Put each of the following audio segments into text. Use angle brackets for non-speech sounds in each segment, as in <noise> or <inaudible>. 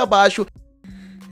abaixo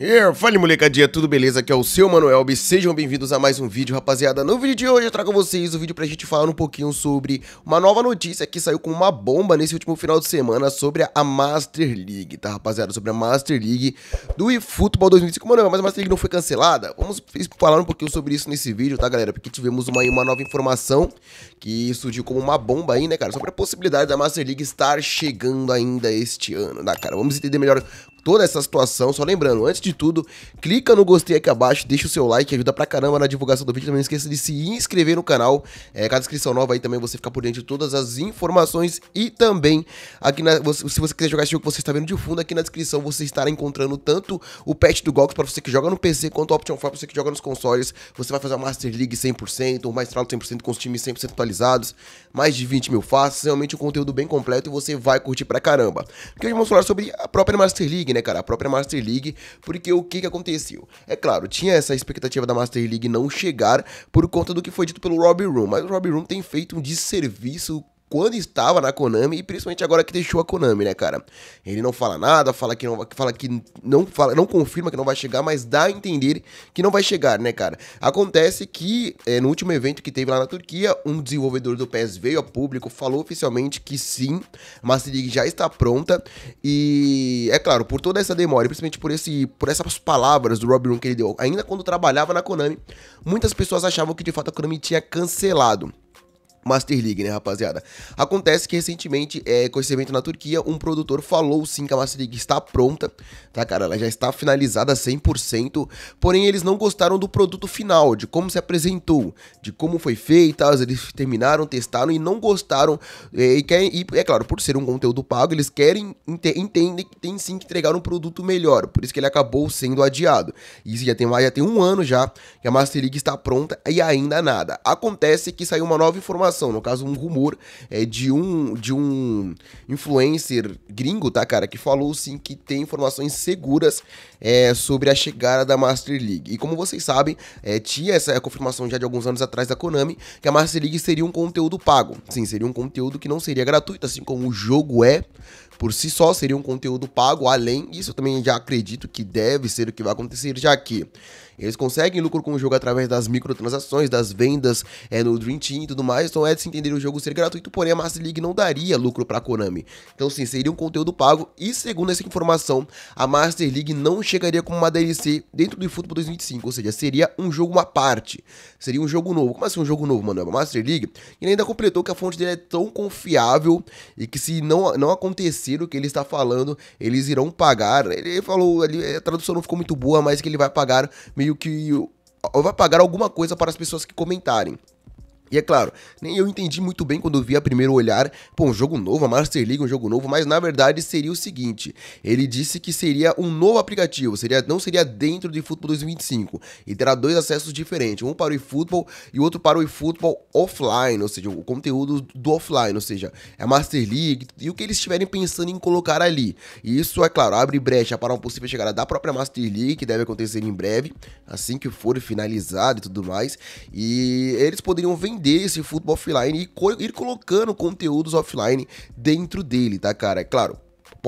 Yeah, fale molecadinha, tudo beleza? Aqui é o seu Manuel B. Sejam bem-vindos a mais um vídeo, rapaziada. No vídeo de hoje eu trago vocês o vídeo pra gente falar um pouquinho sobre uma nova notícia que saiu com uma bomba nesse último final de semana sobre a Master League, tá, rapaziada? Sobre a Master League do eFootball 2005. Manuel, mas a Master League não foi cancelada? Vamos falar um pouquinho sobre isso nesse vídeo, tá, galera? Porque tivemos uma, uma nova informação que surgiu como uma bomba aí, né, cara? Sobre a possibilidade da Master League estar chegando ainda este ano, tá, cara? Vamos entender melhor toda essa situação. Só lembrando, antes de de tudo, clica no gostei aqui abaixo, deixa o seu like, ajuda pra caramba na divulgação do vídeo. Também não esqueça de se inscrever no canal. É, cada inscrição nova aí também você fica por dentro de todas as informações. E também, aqui na, se você quiser jogar esse jogo que você está vendo de fundo, aqui na descrição você estará encontrando tanto o patch do Gox para você que joga no PC, quanto o Option 4 para você que joga nos consoles. Você vai fazer a Master League 100%, o Maestrado 100% com os times 100% atualizados, mais de 20 mil faces. É realmente um conteúdo bem completo e você vai curtir pra caramba. Porque hoje vamos falar sobre a própria Master League, né, cara? A própria Master League, porque porque o que, que aconteceu? É claro, tinha essa expectativa da Master League não chegar por conta do que foi dito pelo Robbie Room, mas o Robbie Room tem feito um desserviço quando estava na Konami e principalmente agora que deixou a Konami, né, cara? Ele não fala nada, fala que não fala que não fala, não confirma que não vai chegar, mas dá a entender que não vai chegar, né, cara? Acontece que é, no último evento que teve lá na Turquia, um desenvolvedor do PES veio a público, falou oficialmente que sim, mas Master League já está pronta e é claro, por toda essa demora, e principalmente por esse por essas palavras do Rob Room que ele deu, ainda quando trabalhava na Konami, muitas pessoas achavam que de fato a Konami tinha cancelado. Master League, né, rapaziada? Acontece que recentemente, é, com esse evento na Turquia, um produtor falou sim que a Master League está pronta, tá, cara? Ela já está finalizada 100%, porém eles não gostaram do produto final, de como se apresentou, de como foi feita, eles terminaram, testaram e não gostaram. É, e, querem, e é claro, por ser um conteúdo pago, eles querem, entendem que tem sim que entregar um produto melhor, por isso que ele acabou sendo adiado. Isso já tem, já tem um ano já que a Master League está pronta e ainda nada. Acontece que saiu uma nova informação no caso um rumor é, de um de um influencer gringo, tá, cara, que falou sim que tem informações seguras é, sobre a chegada da Master League. E como vocês sabem, é, tinha essa confirmação já de alguns anos atrás da Konami que a Master League seria um conteúdo pago. Sim, seria um conteúdo que não seria gratuito, assim como o jogo é por si só seria um conteúdo pago, além, disso, eu também já acredito que deve ser o que vai acontecer, já que eles conseguem lucro com o jogo através das microtransações, das vendas é, no Dream Team e tudo mais, então é de se entender o jogo ser gratuito, porém a Master League não daria lucro a Konami. Então sim, seria um conteúdo pago e segundo essa informação, a Master League não chegaria como uma DLC dentro do futebol 2025, ou seja, seria um jogo uma parte, seria um jogo novo. Como assim um jogo novo, mano? é A Master League E ainda completou que a fonte dele é tão confiável e que se não, não acontecer esquecido que ele está falando, eles irão pagar. Ele falou, ele, a tradução não ficou muito boa, mas que ele vai pagar meio que. Vai pagar alguma coisa para as pessoas que comentarem. E é claro, nem eu entendi muito bem quando vi a primeiro olhar, pô, um jogo novo, a Master League, é um jogo novo, mas na verdade seria o seguinte: ele disse que seria um novo aplicativo, seria, não seria dentro de Futebol 2025, e terá dois acessos diferentes, um para o eFootball e outro para o eFootball offline, ou seja, o conteúdo do offline, ou seja, é a Master League e o que eles estiverem pensando em colocar ali. E isso, é claro, abre brecha para uma possível chegada da própria Master League, que deve acontecer em breve, assim que for finalizado e tudo mais, e eles poderiam vender entender esse futebol offline e ir colocando conteúdos offline dentro dele, tá, cara? É claro,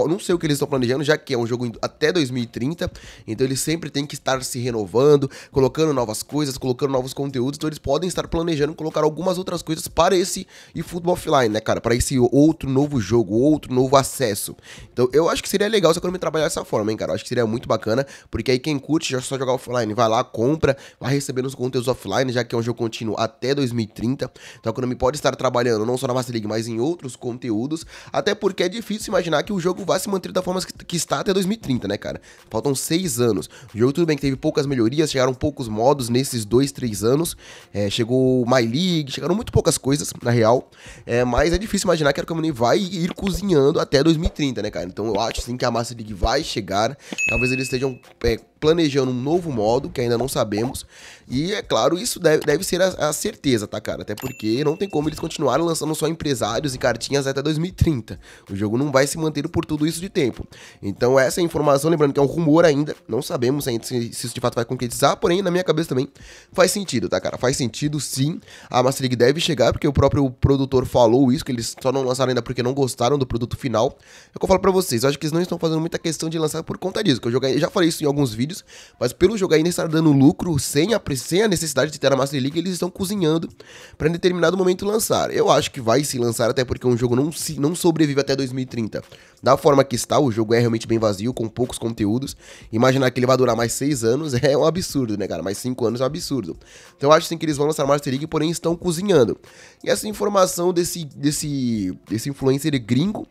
não sei o que eles estão planejando, já que é um jogo até 2030, então eles sempre têm que estar se renovando, colocando novas coisas, colocando novos conteúdos, então eles podem estar planejando colocar algumas outras coisas para esse e futebol offline, né, cara? Para esse outro novo jogo, outro novo acesso. Então eu acho que seria legal se a Konami trabalhar dessa forma, hein, cara? Eu acho que seria muito bacana, porque aí quem curte já só jogar offline, vai lá, compra, vai recebendo os conteúdos offline, já que é um jogo contínuo até 2030. Então a Konami pode estar trabalhando não só na Master League, mas em outros conteúdos, até porque é difícil imaginar que o jogo vai se manter da forma que, que está até 2030, né, cara? Faltam seis anos. O jogo, tudo bem que teve poucas melhorias, chegaram poucos modos nesses dois, três anos. É, chegou My League, chegaram muito poucas coisas, na real. É, mas é difícil imaginar que a Community vai ir cozinhando até 2030, né, cara? Então eu acho, sim, que a Master League vai chegar. Talvez eles estejam é, planejando um novo modo, que ainda não sabemos. E, é claro, isso deve, deve ser a, a, certeza, tá, cara? Até porque não tem como eles continuarem lançando só empresários e cartinhas até 2030. O jogo não vai se manter por tudo isso de tempo. Então, essa informação, lembrando que é um rumor ainda, não sabemos ainda se, se isso de fato vai concretizar, porém, na minha cabeça também faz sentido, tá, cara? Faz sentido sim. A Master League deve chegar, porque o próprio produtor falou isso, que eles só não lançaram ainda porque não gostaram do produto final. É o que eu falo pra vocês, eu acho que eles não estão fazendo muita questão de lançar por conta disso, que eu já falei isso em alguns vídeos vídeos, mas pelo jogo ainda estar dando lucro sem a, sem a necessidade de ter a Master League, eles estão cozinhando para em determinado momento lançar. Eu acho que vai se lançar, até porque um jogo não, se, não sobrevive até 2030. Da forma que está, o jogo é realmente bem vazio, com poucos conteúdos. Imaginar que ele vai durar mais 6 anos <laughs> é um absurdo, né, cara? Mais 5 anos é um absurdo. Então eu acho sim que eles vão lançar a Master League, porém estão cozinhando. E essa informação desse, desse, desse influencer gringo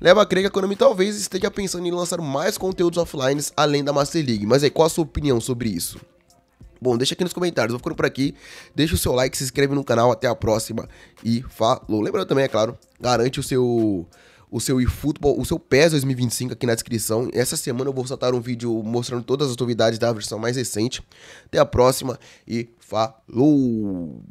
leva a crer que a Konami talvez esteja pensando em lançar mais conteúdos offline além da Master League. Mas aí, qual a sua opinião sobre isso? Bom, deixa aqui nos comentários, vou ficando por aqui. Deixa o seu like, se inscreve no canal, até a próxima e falou. Lembrando também, é claro, garante o seu o seu eFootball, o seu PES 2025 aqui na descrição. Essa semana eu vou soltar um vídeo mostrando todas as novidades da versão mais recente. Até a próxima e falou!